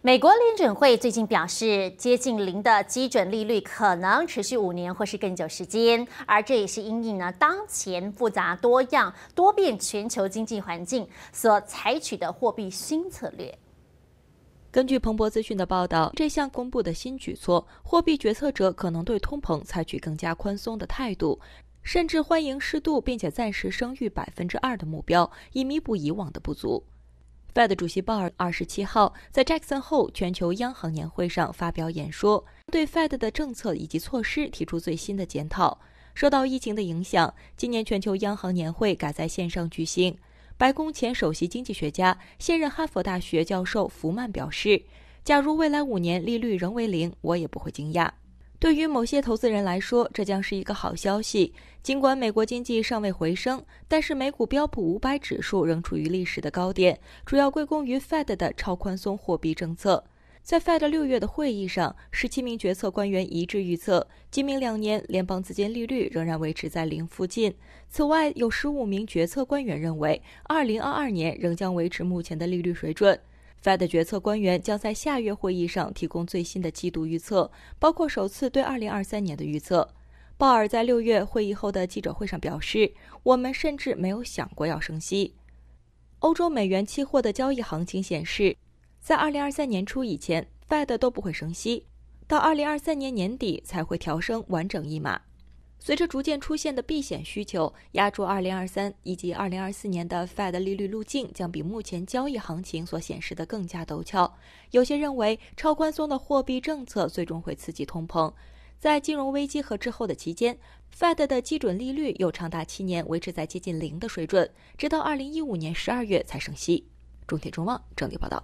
美国联准会最近表示，接近零的基准利率可能持续五年或是更久时间，而这也是因应呢当前复杂多样、多变全球经济环境所采取的货币新策略。根据彭博资讯的报道，这项公布的新举措，货币决策者可能对通膨采取更加宽松的态度，甚至欢迎适度并且暂时升逾百分之二的目标，以弥补以往的不足。Fed 主席鲍尔二十七号在 Jackson 后全球央行年会上发表演说，对 Fed 的政策以及措施提出最新的检讨。受到疫情的影响，今年全球央行年会改在线上举行。白宫前首席经济学家、现任哈佛大学教授福曼表示：“假如未来五年利率仍为零，我也不会惊讶。”对于某些投资人来说，这将是一个好消息。尽管美国经济尚未回升，但是美股标普五百指数仍处于历史的高点，主要归功于 Fed 的超宽松货币政策。在 Fed 六月的会议上，十七名决策官员一致预测，今明两年联邦资金利率仍然维持在零附近。此外，有十五名决策官员认为，二零二二年仍将维持目前的利率水准。Fed 决策官员将在下月会议上提供最新的季度预测，包括首次对2023年的预测。鲍尔在六月会议后的记者会上表示：“我们甚至没有想过要升息。”欧洲美元期货的交易行情显示，在2023年初以前，Fed 都不会升息，到2023年年底才会调升完整一码。随着逐渐出现的避险需求，压住2023以及2024年的 Fed 利率路径将比目前交易行情所显示的更加陡峭。有些认为超宽松的货币政策最终会刺激通膨。在金融危机和之后的期间，Fed 的基准利率有长达七年维持在接近零的水准，直到2015年12月才升息。中铁中望整理报道。